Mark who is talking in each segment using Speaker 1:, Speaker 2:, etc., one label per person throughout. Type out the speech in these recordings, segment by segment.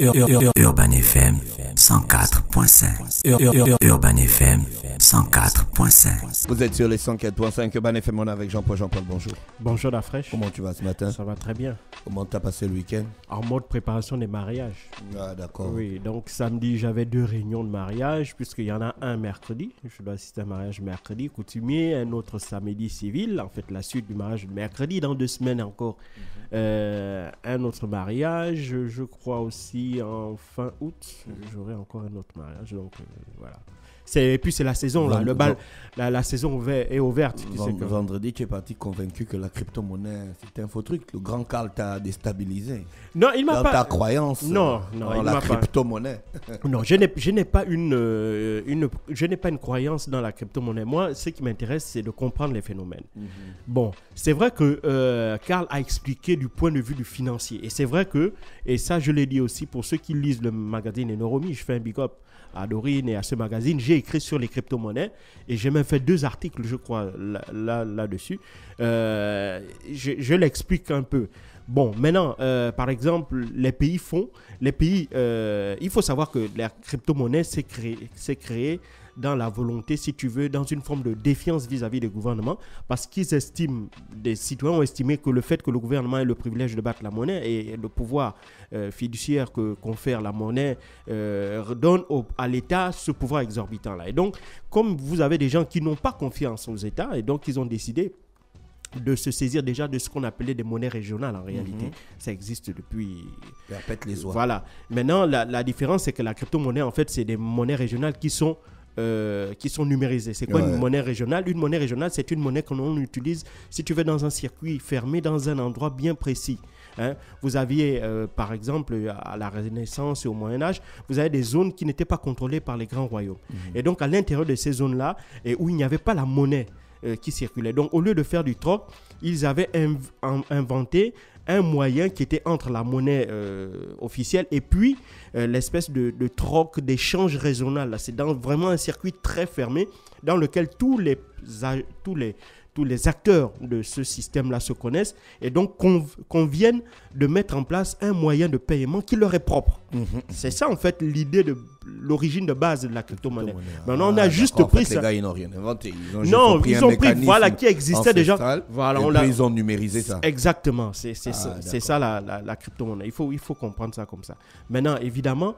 Speaker 1: Urban FM 104.5 Urban FM 104.5 Vous êtes sur les 104.5 Urban FM, on est avec Jean-Paul. Jean-Paul, bonjour. Bonjour la fraîche. Comment tu vas ce matin Ça va très bien. Comment t'as passé le week-end En mode préparation des mariages. Ah d'accord. Oui, donc samedi j'avais deux réunions de mariage puisqu'il y en a un mercredi. Je dois assister à un mariage mercredi coutumier, un autre samedi civil, en fait la suite du mariage mercredi, dans deux semaines encore. Mhm. Euh, un autre mariage, je crois aussi en fin août, mhm. j'aurai encore un autre mariage. Donc euh, voilà. Et puis c'est la saison, là. Le bal, la, saison est ouverte. Tu vendredi, tu es parti convaincu que la crypto-monnaie, c'était un faux truc. Le grand Karl t'a déstabilisé. Non, il m'a pas. Dans ta croyance. Non, non, dans la crypto-monnaie. non, je n'ai pas une, euh, une, je n'ai pas une croyance dans la crypto-monnaie. Moi, ce qui m'intéresse, c'est de comprendre les phénomènes. Mhm. Bon, c'est vrai que Karl euh, a expliqué du point de vue du financier. Et c'est vrai que, et ça, je l'ai dit aussi pour ceux qui lisent le magazine Enoromi, je fais un big up à Dorine et à ce magazine, j'ai écrit sur les crypto-monnaies et j'ai même fait deux articles, je crois, là-dessus. Là, euh, -dessus. je, je l'explique un peu. Bon, maintenant, euh, par exemple, les pays font, les pays, euh, il faut savoir que la crypto-monnaie s'est créée, dans la volonté, si tu veux, dans une forme de défiance vis-à-vis des gouvernements, parce qu'ils estiment, des citoyens ont estimé que le fait que le gouvernement ait le privilège de battre la monnaie et le pouvoir euh, fiduciaire que confère la monnaie euh, redonne à l'État ce pouvoir exorbitant-là. Et donc, comme vous avez des gens qui n'ont pas confiance aux États, et donc ils ont décidé de se saisir déjà de ce qu'on appelait des monnaies régionales en réalité. Mhm. Ça existe depuis... La les oies. Voilà. Maintenant, la, la différence, c'est que la crypto-monnaie, en fait, c'est des monnaies régionales qui sont... Euh, qui sont numérisées. C'est quoi une monnaie régionale Une monnaie régionale, c'est une monnaie qu'on utilise, si tu veux, dans un circuit fermé, dans un endroit bien précis. Hein? Vous aviez, euh, par exemple, à la Renaissance et au Moyen Âge, vous avez des zones qui n'étaient pas contrôlées par les grands royaumes. Mhm. Et donc, à l'intérieur de ces zones-là, et où il n'y avait pas la monnaie euh, qui circulaient. Donc au lieu de faire du troc, ils avaient inventé un moyen qui était entre la monnaie euh, officielle et puis euh, l'espèce de, troc d'échange raisonnable. C'est dans vraiment un circuit très fermé dans lequel tous les, tous les, tous les acteurs de ce système-là se connaissent et donc conviennent de mettre en place un moyen de paiement qui leur est propre. Mhm. C'est ça en fait l'idée de l'origine de base de la crypto-monnaie. Maintenant, on a ah, juste pris ça. Les gars, ils n'ont rien inventé. Ils ont non, ils ont pris, voilà, qui existait déjà. Voilà, on Ils ont numérisé ça. Exactement, c'est ah, ça, ça, la, la, crypto-monnaie. Il faut, il faut comprendre ça comme ça. Maintenant, évidemment,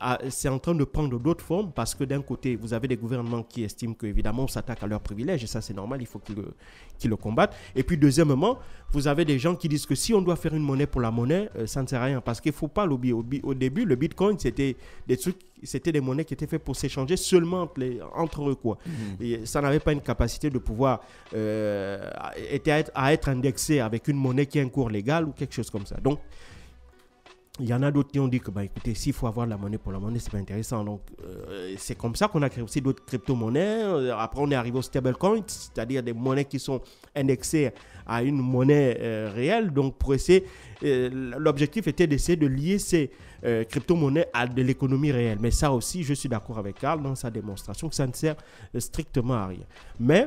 Speaker 1: ah, c'est en train de prendre d'autres formes parce que d'un côté, vous avez des gouvernements qui estiment qu'évidemment, on s'attaque à leurs privilèges et ça, c'est normal, il faut qu'ils le, le combattent. Et puis, deuxièmement, vous avez des gens qui disent que si on doit faire une monnaie pour la monnaie, euh, ça ne sert à rien parce qu'il ne faut pas l'oublier. au début, le bitcoin, c'était des trucs c'était des monnaies qui étaient faites pour s'échanger seulement entre, eux. Quoi. Mhm. Et ça n'avait pas une capacité de pouvoir euh, à, être indexé avec une monnaie qui a un cours légal ou quelque chose comme ça. Donc, il y en a d'autres qui ont dit que, bah, s'il faut avoir de la monnaie pour la monnaie, c'est pas intéressant. Donc, euh, c'est comme ça qu'on a créé aussi d'autres crypto-monnaies. Euh, après, on est arrivé aux stablecoins, c'est-à-dire des monnaies qui sont indexées à une monnaie euh, réelle. Donc, pour l'objectif était d'essayer de lier ces crypto-monnaies à de l'économie réelle. Mais ça aussi, je suis d'accord avec Karl dans sa démonstration que ça ne sert strictement à rien. Mais,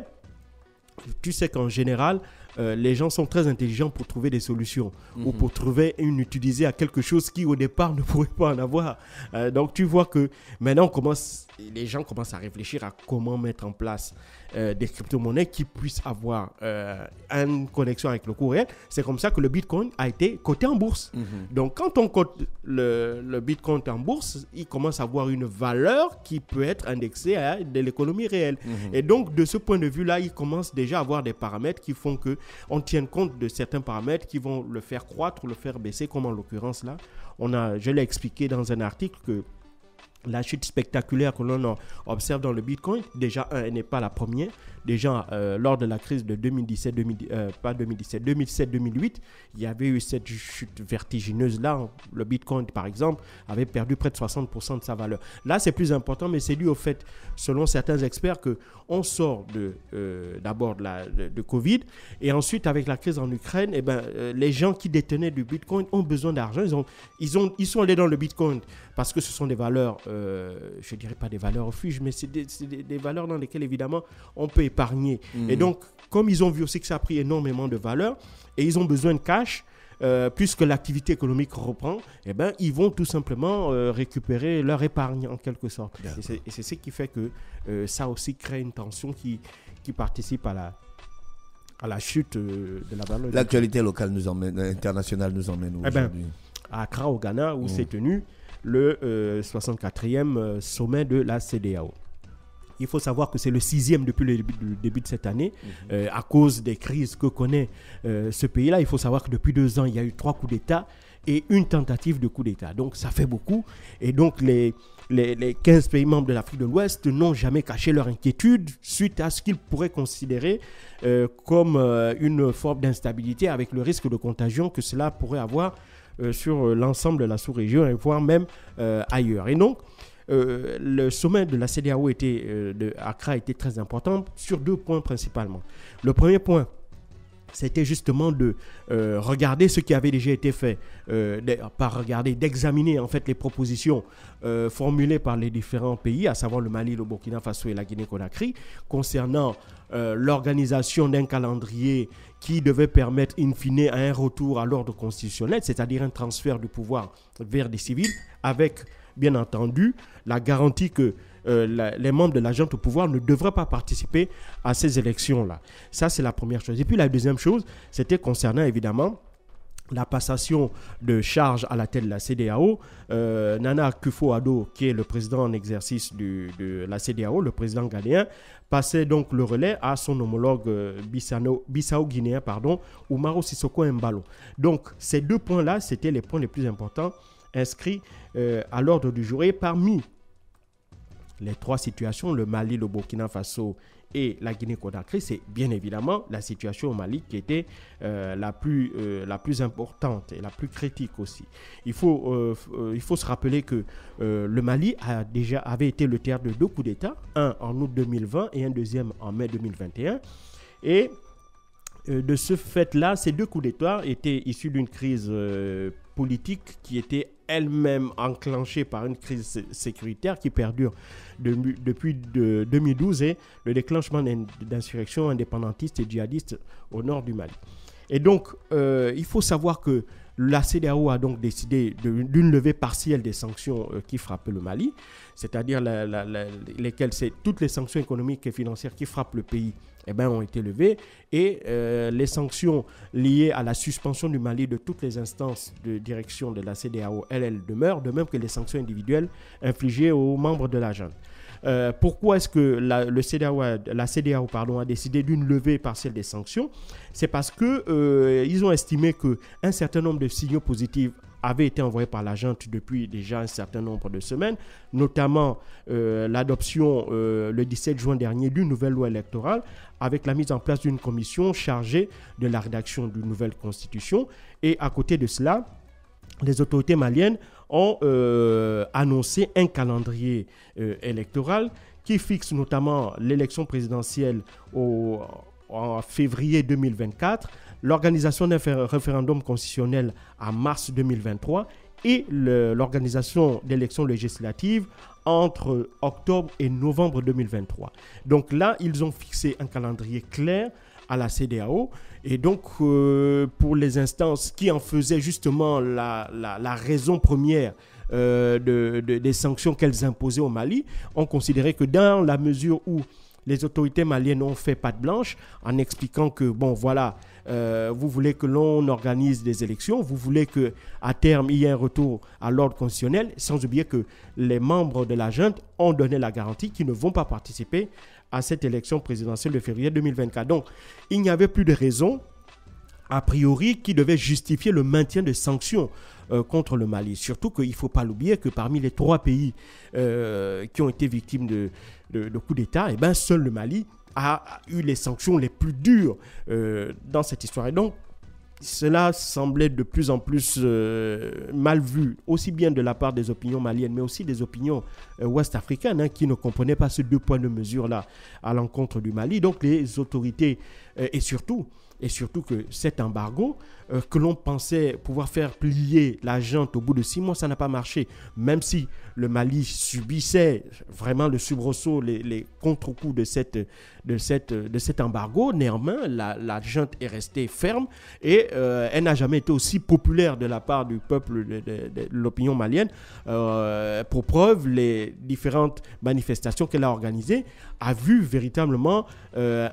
Speaker 1: tu sais qu'en général, euh, les gens sont très intelligents pour trouver des solutions ou mhm. pour trouver une utilisée à quelque chose qui au départ ne pourrait pas en avoir. Euh, donc tu vois que maintenant on commence les gens commencent à réfléchir à comment mettre en place euh, des crypto-monnaies qui puissent avoir euh, une connexion avec le courrier. réel. C'est comme ça que le Bitcoin a été coté en bourse. Mhm. Donc, quand on cote le, Bitcoin en bourse, il commence à avoir une valeur qui peut être indexée à de l'économie réelle. Mhm. Et donc, de ce point de vue-là, il commence déjà à avoir des paramètres qui font que on tienne compte de certains paramètres qui vont le faire croître ou le faire baisser, comme en l'occurrence là. On a, je l'ai expliqué dans un article que la chute spectaculaire que l'on observe dans le Bitcoin, déjà, elle n'est pas la première gens euh, lors de la crise de 2017, euh, pas 2017, 2007-2008, il y avait eu cette chute vertigineuse-là. Le Bitcoin, par exemple, avait perdu près de 60% de sa valeur. Là, c'est plus important, mais c'est dû au fait, selon certains experts, qu'on sort de, euh, d'abord de, la, de, Covid et ensuite, avec la crise en Ukraine, eh ben, les gens qui détenaient du Bitcoin ont besoin d'argent. Ils, ont, ils, ont, ils sont allés dans le Bitcoin parce que ce sont des valeurs, je dirais pas des valeurs refuge, mais c'est des, des, des valeurs dans lesquelles, évidemment, on peut et mhm. donc, comme ils ont vu aussi que ça a pris énormément de valeur et ils ont besoin de cash, euh, puisque l'activité économique reprend, eh ben, ils vont tout simplement euh, récupérer leur épargne en quelque sorte. Et c'est ce qui fait que euh, ça aussi crée une tension qui, qui participe à la, à la chute de la valeur. L'actualité locale nous emmène, internationale nous emmène eh ben, aujourd'hui. à Accra, au Ghana, où mhm. s'est tenu le 64e sommet de la CDAO. Il faut savoir que c'est le sixième depuis le début, de cette année, euh, à cause des crises que connaît euh, ce pays-là. Il faut savoir que depuis deux ans, il y a eu trois coups d'État et une tentative de coup d'État. Donc ça fait beaucoup. Et donc les, les, 15 pays membres de l'Afrique de l'Ouest n'ont jamais caché leur inquiétude suite à ce qu'ils pourraient considérer euh, comme une forme d'instabilité avec le risque de contagion que cela pourrait avoir sur l'ensemble de la sous-région, voire même ailleurs. Et donc, euh, le sommet de la CDAO était, euh, de Accra était très important sur deux points principalement. Le premier point, c'était justement de euh, regarder ce qui avait déjà été fait, regarder, d'examiner en fait les propositions formulées par les différents pays, à savoir le Mali, le Burkina Faso et la Guinée-Conakry, concernant l'organisation d'un calendrier qui devait permettre in fine un retour à l'ordre constitutionnel, c'est-à-dire un transfert du pouvoir vers des civils, avec bien entendu, la garantie que euh, les membres de l'agent au pouvoir ne devraient pas participer à ces élections-là. Ça, c'est la première chose. Et puis la deuxième chose, c'était concernant évidemment la passation de charges à la tête de la CDAO. Euh, Nana Kufo-Addo, qui est le président en exercice de la CDAO, le président ghanéen, passait donc le relais à son homologue euh, bissau-guinéen, pardon, Umaro Sissoko Mbalo. Donc, ces deux points-là, c'était les points les plus importants inscrit euh, à l'ordre du jour. Et parmi les trois situations, le Mali, le Burkina Faso et la Guinée-Conakry, c'est bien évidemment la situation au Mali qui était euh, la, plus, euh, la plus importante et la plus critique aussi. Il faut, il faut se rappeler que le Mali a déjà, avait été le théâtre de deux coups d'État, un en août 2020 et un deuxième en mai 2021. Et de ce fait-là, ces deux coups d'État étaient issus d'une crise politique qui était elle-même enclenchée par une crise sécuritaire qui perdure depuis 2012 et le déclenchement d'insurrections indépendantistes et djihadistes au nord du Mali. Et donc, euh, il faut savoir que la CDAO a donc décidé d'une levée partielle des sanctions euh, qui frappent le Mali, c'est-à-dire lesquelles toutes les sanctions économiques et financières qui frappent le pays eh ben, ont été levées et euh, les sanctions liées à la suspension du Mali de toutes les instances de direction de la CDAO, elles, demeurent, de même que les sanctions individuelles infligées aux membres de la euh, pourquoi est-ce que la, le CDAO, la pardon, a décidé d'une levée partielle des sanctions C'est parce qu'ils euh, ont estimé que un certain nombre de signaux positifs avaient été envoyés par la depuis déjà un certain nombre de semaines, notamment euh, l'adoption le 17 juin dernier d'une nouvelle loi électorale avec la mise en place d'une commission chargée de la rédaction d'une nouvelle constitution. Et à côté de cela, les autorités maliennes ont euh, annoncé un calendrier euh, électoral qui fixe notamment l'élection présidentielle en février 2024, l'organisation d'un référendum constitutionnel en mars 2023 et l'organisation d'élections législatives entre octobre et novembre 2023. Donc là, ils ont fixé un calendrier clair à la CDAO. Et donc, euh, pour les instances qui en faisaient justement la, raison première euh, des sanctions qu'elles imposaient au Mali, on considérait que dans la mesure où les autorités maliennes ont fait patte blanche en expliquant que, bon, voilà, euh, vous voulez que l'on organise des élections, vous voulez que à terme il y ait un retour à l'ordre constitutionnel, sans oublier que les membres de la junte ont donné la garantie qu'ils ne vont pas participer à cette élection présidentielle de février 2024. Donc, il n'y avait plus de raison, a priori, qui devait justifier le maintien de sanctions euh, contre le Mali. Surtout qu'il ne faut pas l'oublier que parmi les trois pays euh, qui ont été victimes de, coups d'État, eh ben, seul le Mali a eu les sanctions les plus dures euh, dans cette histoire. Et donc, cela semblait de plus en plus euh, mal vu, aussi bien de la part des opinions maliennes, mais aussi des opinions euh, ouest-africaines, hein, qui ne comprenaient pas ces deux points de mesure-là à l'encontre du Mali. Donc les autorités, euh, et surtout, et surtout que cet embargo que l'on pensait pouvoir faire plier la jante au bout de six mois, ça n'a pas marché. Même si le Mali subissait vraiment le subrosso, les, les contre-coups de cette, de, cette, de cet embargo. Néanmoins, la, la junte est restée ferme et euh, elle n'a jamais été aussi populaire de la part du peuple, de, l'opinion malienne. Euh, pour preuve, les différentes manifestations qu'elle a organisées a vu véritablement, euh,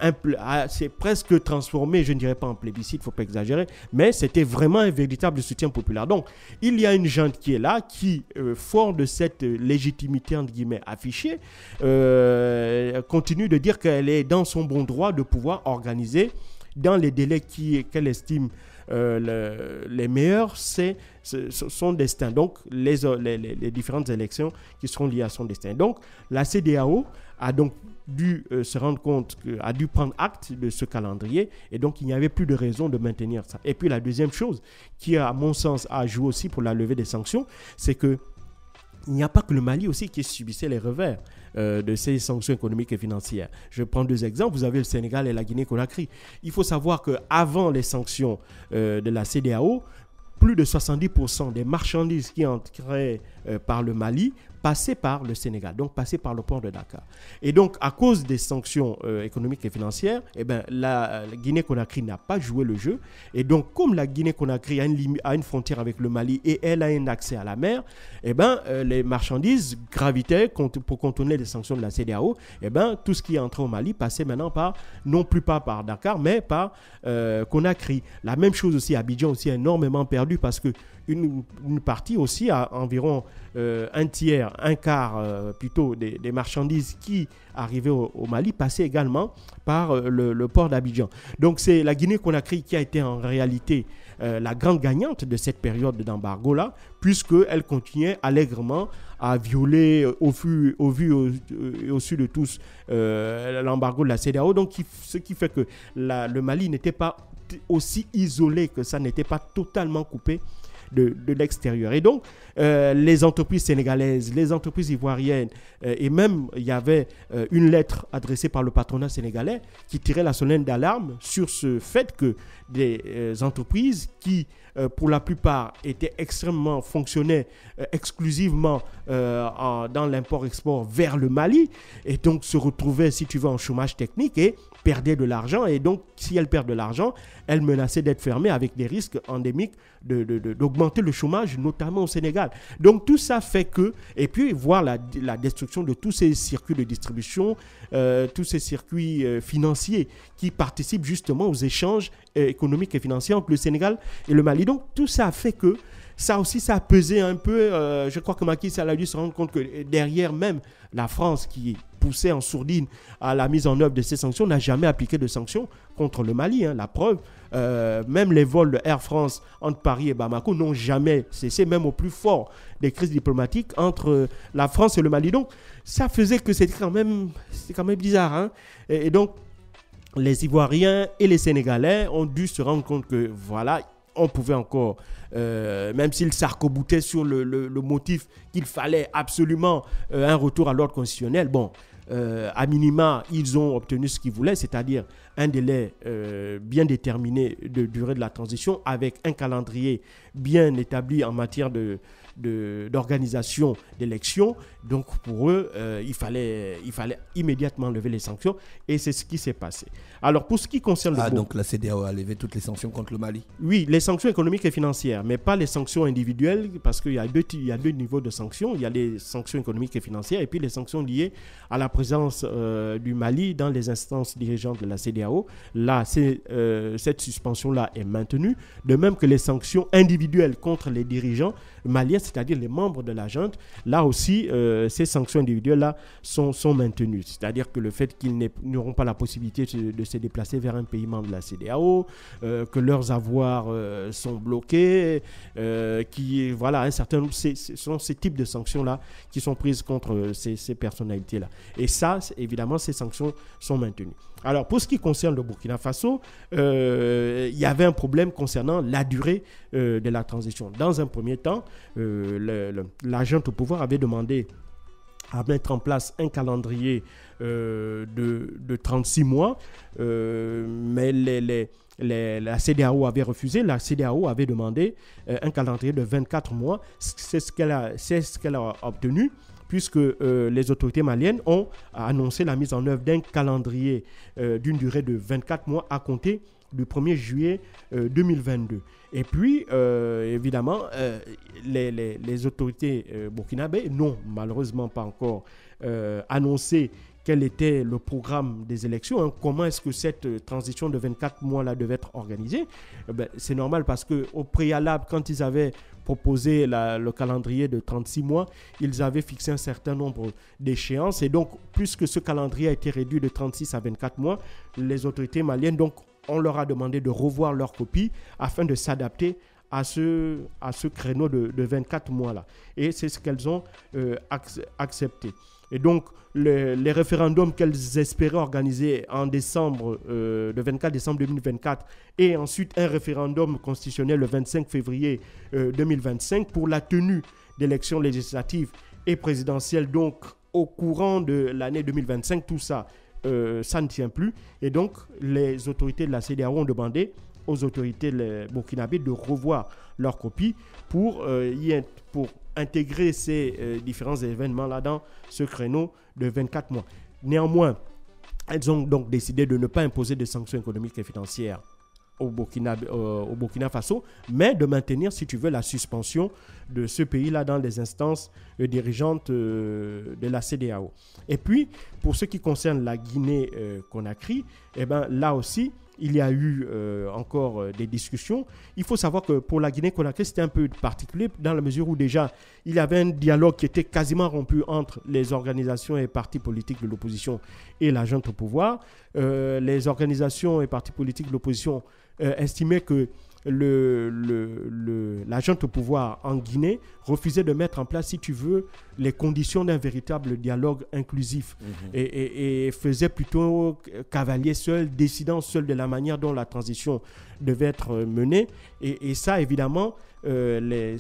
Speaker 1: c'est presque transformé, je ne dirais pas en plébiscite, il ne faut pas exagérer, mais c'était vraiment un véritable soutien populaire. Donc, il y a une junte qui est là, qui, euh, fort de cette légitimité, entre guillemets, affichée, continue de dire qu'elle est dans son bon droit de pouvoir organiser dans les délais qu'elle estime euh, les meilleurs, c'est son destin. Donc, les, différentes élections qui seront liées à son destin. Donc, la CDAO a donc dû euh, se rendre compte, a dû prendre acte de ce calendrier, et donc il n'y avait plus de raison de maintenir ça. Et puis, la deuxième chose qui, à mon sens, a joué aussi pour la levée des sanctions, c'est que il n'y a pas que le Mali aussi qui subissait les revers euh, de ces sanctions économiques et financières. Je prends deux exemples. Vous avez le Sénégal et la Guinée-Conakry. Il faut savoir qu'avant les sanctions euh, de la CDAO, plus de 70% des marchandises qui entraient euh, par le Mali passaient par le Sénégal, donc passaient par le port de Dakar. Et donc, à cause des sanctions euh, économiques et financières, eh ben, la, Guinée-Conakry n'a pas joué le jeu. Et donc, comme la Guinée-Conakry a, une, frontière avec le Mali et elle a un accès à la mer, eh ben, euh, les marchandises gravitaient pour contourner les sanctions de la CDAO. Eh ben, tout ce qui est au Mali passait maintenant par, non plus pas par Dakar, mais par Conakry. La même chose aussi, Abidjan aussi a énormément perdu parce que une, partie aussi environ euh, un tiers, un quart euh, plutôt des, marchandises qui arrivaient au, Mali passaient également par euh, le, port d'Abidjan. Donc c'est la Guinée-Conakry qu'on a qui a été en réalité la grande gagnante de cette période d'embargo là, puisqu'elle continuait allègrement à violer au, vu, et au, sud de tous l'embargo de la CDAO. Donc ce qui fait que le Mali n'était pas aussi isolé que ça n'était pas totalement coupé de, l'extérieur. Et donc, euh, les entreprises sénégalaises, les entreprises ivoiriennes, euh, et même il y avait euh, une lettre adressée par le patronat sénégalais qui tirait la sonnette d'alarme sur ce fait que des entreprises qui euh, pour la plupart, étaient extrêmement fonctionnaient euh, exclusivement euh, dans l'import-export vers le Mali et donc se retrouvaient, si tu veux, en chômage technique et perdaient de l'argent. Et donc, si elle perdent de l'argent, elles menaçaient d'être fermée avec des risques endémiques d'augmenter de, le chômage, notamment au Sénégal. Donc, tout ça fait que, et puis voir la destruction de tous ces circuits de distribution, tous ces circuits financiers qui participent justement aux échanges économiques et financiers entre le Sénégal et le Mali. Et donc, tout ça fait que ça aussi, ça a pesé un peu. Euh, je crois que Macky Sall a dû se rendre compte que derrière même la France qui poussait en sourdine à la mise en œuvre de ces sanctions n'a jamais appliqué de sanctions contre le Mali. Hein. La preuve, euh, même les vols de Air France entre Paris et Bamako n'ont jamais cessé, même au plus fort des crises diplomatiques entre euh, la France et le Mali. Donc, ça faisait que c'était quand même, quand même bizarre. Hein. et donc, les Ivoiriens et les Sénégalais ont dû se rendre compte que voilà, on pouvait encore, euh, même s'ils sarc sur le, motif qu'il fallait absolument euh, un retour à l'ordre constitutionnel, bon, euh, à minima, ils ont obtenu ce qu'ils voulaient, c'est-à-dire un délai bien déterminé de durée de la transition avec un calendrier bien établi en matière de, d'organisation d'élections. Donc pour eux, euh, il, fallait, il fallait immédiatement lever les sanctions et c'est ce qui s'est passé. Alors pour ce qui concerne... Ah donc la CDAO a levé toutes les sanctions contre le Mali Oui, les sanctions économiques et financières, mais pas les sanctions individuelles parce qu'il y, a deux, y deux niveaux de sanctions. Il y a les sanctions économiques et financières et puis les sanctions liées à la présence euh, du Mali dans les instances dirigeantes de la CDAO. Là, euh, cette suspension-là est maintenue, de même que les sanctions individuelles contre les dirigeants maliens c'est-à-dire les membres de la junte, là aussi, euh, ces sanctions individuelles-là sont, sont maintenues. C'est-à-dire que le fait qu'ils n'auront pas la possibilité de se déplacer vers un pays membre de la CDAO, euh, que leurs avoirs euh, sont bloqués, qui, voilà, un certain ce sont ces types de sanctions-là qui sont prises contre ces, personnalités-là. Et ça, évidemment, ces sanctions sont maintenues. Alors, pour ce qui concerne le Burkina Faso, il y avait un problème concernant la durée de la transition. Dans un premier temps, l'agent au pouvoir avait demandé à mettre en place un calendrier euh, de, 36 mois, euh, mais la CDAO avait refusé. La CDAO avait demandé euh, un calendrier de 24 mois. C'est ce qu'elle a, a obtenu puisque les autorités maliennes ont annoncé la mise en œuvre d'un calendrier d'une durée de 24 mois à compter du 1er juillet 2022. Euh, Et puis, euh, évidemment, euh, les, autorités burkinabées n'ont malheureusement pas encore annoncé quel était le programme des élections, hein. comment est-ce que cette transition de 24 mois-là devait être organisée. Eh ben, c'est normal parce qu'au préalable, quand ils avaient proposé le calendrier de 36 mois, ils avaient fixé un certain nombre d'échéances. Et donc, puisque ce calendrier a été réduit de 36 à 24 mois, les autorités maliennes donc, on leur a demandé de revoir leur copie afin de s'adapter à ce, à ce créneau de, 24 mois-là. Et c'est ce qu'elles ont euh, accepté. Et donc, les référendums qu'elles espéraient organiser en décembre, le euh, 24 décembre 2024, et ensuite un référendum constitutionnel le 25 février 2025 euh, pour la tenue d'élections législatives et présidentielles, donc au courant de l'année 2025, tout ça euh, ça ne tient plus. Et donc, les autorités de la CDAO ont demandé aux autorités burkinabées de revoir leur copie pour, euh, y pour intégrer ces euh, différents événements-là dans ce créneau de 24 mois. Néanmoins, elles ont donc décidé de ne pas imposer de sanctions économiques et financières au Burkina, euh, au Burkina Faso, mais de maintenir, si tu veux, la suspension de ce pays-là dans les instances euh, dirigeantes euh, de la CDAO. Et puis, pour ce qui concerne la Guinée-Conakry, eh ben, là aussi, il y a eu encore des discussions. Il faut savoir que pour la Guinée-Conakry, c'était un peu particulier dans la mesure où déjà, il y avait un dialogue qui était quasiment rompu entre les organisations et partis politiques de l'opposition et l'agent au pouvoir. les organisations et partis politiques de l'opposition euh, estimait que le, le, la au pouvoir en Guinée refusait de mettre en place, si tu veux, les conditions d'un véritable dialogue inclusif mhm. et, faisait plutôt cavalier seul, décidant seul de la manière dont la transition devait être menée. Et, ça, évidemment, euh, les,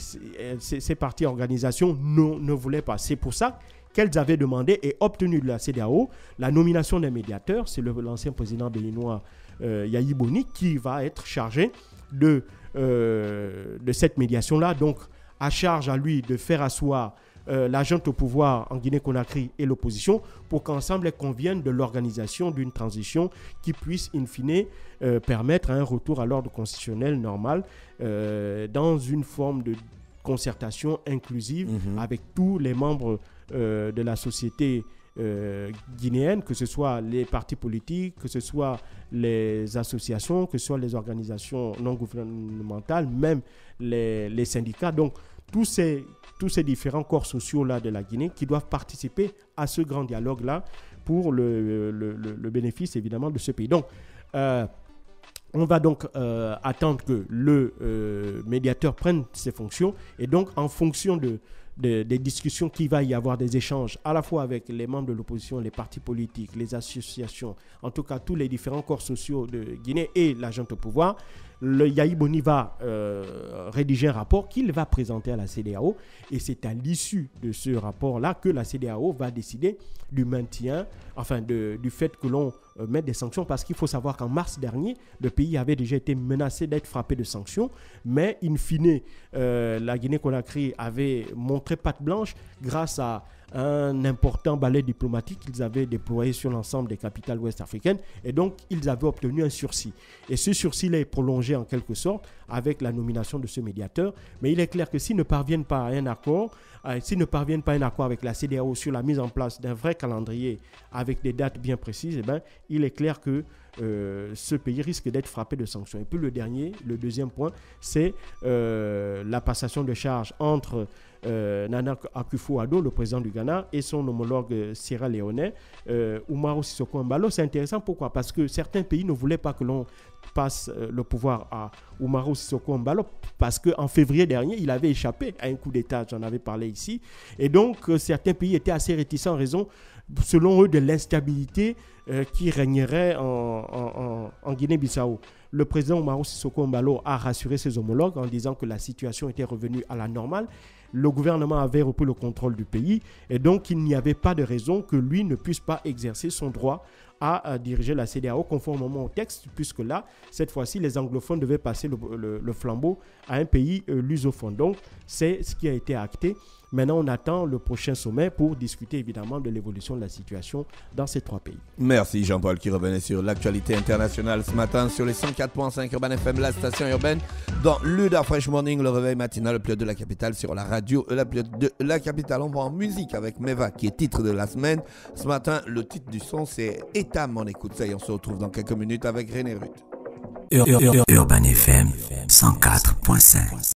Speaker 1: ces, partis organisations ne voulaient pas. C'est pour ça qu'elles avaient demandé et obtenu de la CDAO la nomination d'un médiateur. C'est l'ancien président béninois euh, Yahi Boni qui va être chargé de, euh, de cette médiation-là. Donc, à charge à lui de faire asseoir euh, l'agent au pouvoir en Guinée-Conakry et l'opposition pour qu'ensemble elles conviennent de l'organisation d'une transition qui puisse, in fine, euh, permettre un retour à l'ordre constitutionnel normal euh, dans une forme de concertation inclusive mhm. avec tous les membres euh, de la société euh, guinéenne, que ce soit les partis politiques, que ce soit les associations, que ce soit les organisations non gouvernementales, même les, syndicats. Donc, tous ces, tous ces différents corps sociaux-là de la Guinée qui doivent participer à ce grand dialogue-là pour le, bénéfice, évidemment, de ce pays. Donc, euh, on va donc attendre que le médiateur prenne ses fonctions et donc en fonction de, des discussions qu'il va y avoir, des échanges, à la fois avec les membres de l'opposition, les partis politiques, les associations, en tout cas tous les différents corps sociaux de Guinée et l'agent au pouvoir, le Yahi Boni va euh, rédiger un rapport qu'il va présenter à la CDAO et c'est à l'issue de ce rapport-là que la CDAO va décider du maintien, enfin du fait que l'on euh, mette des sanctions parce qu'il faut savoir qu'en mars dernier, le pays avait déjà été menacé d'être frappé de sanctions, mais in fine, euh, la Guinée-Conakry avait montré patte blanche grâce à un important ballet diplomatique qu'ils avaient déployé sur l'ensemble des capitales ouest africaines. Et donc, ils avaient obtenu un sursis. Et ce sursis-là est prolongé en quelque sorte avec la nomination de ce médiateur. Mais il est clair que s'ils ne parviennent pas à un accord, euh, s'ils ne parviennent pas à un accord avec la CDAO sur la mise en place d'un vrai calendrier avec des dates bien précises, eh ben, il est clair que euh, ce pays risque d'être frappé de sanctions. Et puis le dernier, le deuxième point, c'est euh, la passation de charges entre euh, Nana Akufo-Addo, le président du Ghana, et son homologue euh, Sierra Leone, Umaru Sissoko Mbalo. C'est intéressant pourquoi Parce que certains pays ne voulaient pas que l'on passe le pouvoir à Umaru Sissoko Mbalo parce qu'en février dernier, il avait échappé à un coup d'État, j'en avais parlé ici. Et donc, certains pays étaient assez réticents en raison selon eux, de l'instabilité euh, qui régnerait en, en Guinée-Bissau. Le président Omaro Sissoko Mbalo a rassuré ses homologues en disant que la situation était revenue à la normale. Le gouvernement avait repris le contrôle du pays et donc il n'y avait pas de raison que lui ne puisse pas exercer son droit à euh, diriger la CDAO conformément au texte, puisque là, cette fois-ci, les anglophones devaient passer le, flambeau à un pays euh, lusophone. Donc, c'est ce qui a été acté. Maintenant, on attend le prochain sommet pour discuter évidemment de l'évolution de la situation dans ces trois pays. Merci Jean-Paul qui revenait sur l'actualité internationale ce matin sur les 104.5 Urban FM, la station urbaine, dans l'Uda Fresh Morning, le réveil matinal, le plus de la capitale sur la radio, euh, la pilote de la capitale. On va en musique avec Meva qui est titre de la semaine. Ce matin, le titre du son c'est Tam on écoute ça on se retrouve dans quelques minutes avec René Ruth. Urban FM 104.5